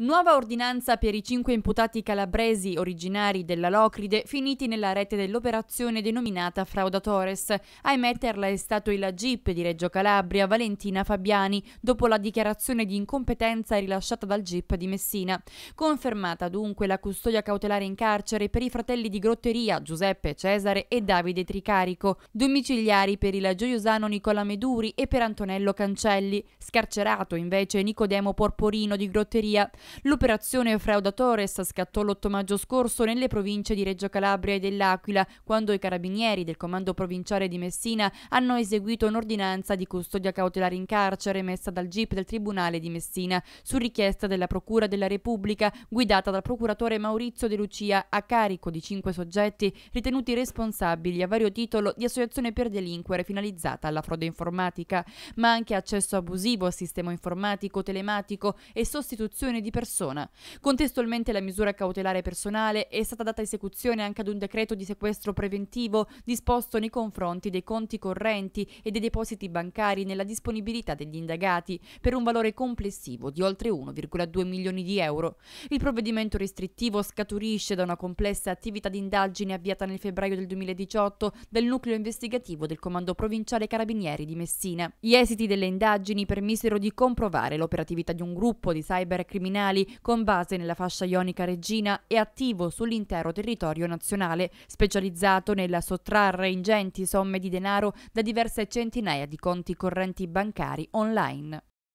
Nuova ordinanza per i cinque imputati calabresi originari della Locride finiti nella rete dell'operazione denominata Fraudatores. A emetterla è stato il GIP di Reggio Calabria Valentina Fabiani dopo la dichiarazione di incompetenza rilasciata dal GIP di Messina. Confermata dunque la custodia cautelare in carcere per i fratelli di Grotteria Giuseppe Cesare e Davide Tricarico, domiciliari per il gioiosano Nicola Meduri e per Antonello Cancelli, scarcerato invece Nicodemo Porporino di Grotteria. L'operazione Fraudatores scattò l'8 maggio scorso nelle province di Reggio Calabria e dell'Aquila, quando i carabinieri del comando provinciale di Messina hanno eseguito un'ordinanza di custodia cautelare in carcere emessa dal GIP del Tribunale di Messina, su richiesta della Procura della Repubblica, guidata dal procuratore Maurizio De Lucia, a carico di cinque soggetti ritenuti responsabili a vario titolo di associazione per delinquere finalizzata alla frode informatica, ma anche accesso abusivo al sistema informatico telematico e sostituzione di persona. Contestualmente la misura cautelare personale è stata data esecuzione anche ad un decreto di sequestro preventivo disposto nei confronti dei conti correnti e dei depositi bancari nella disponibilità degli indagati per un valore complessivo di oltre 1,2 milioni di euro. Il provvedimento restrittivo scaturisce da una complessa attività di indagine avviata nel febbraio del 2018 dal nucleo investigativo del Comando Provinciale Carabinieri di Messina. Gli esiti delle indagini permisero di comprovare l'operatività di un gruppo di cybercriminali regionali con base nella fascia ionica regina e attivo sull'intero territorio nazionale, specializzato nel sottrarre ingenti somme di denaro da diverse centinaia di conti correnti bancari online.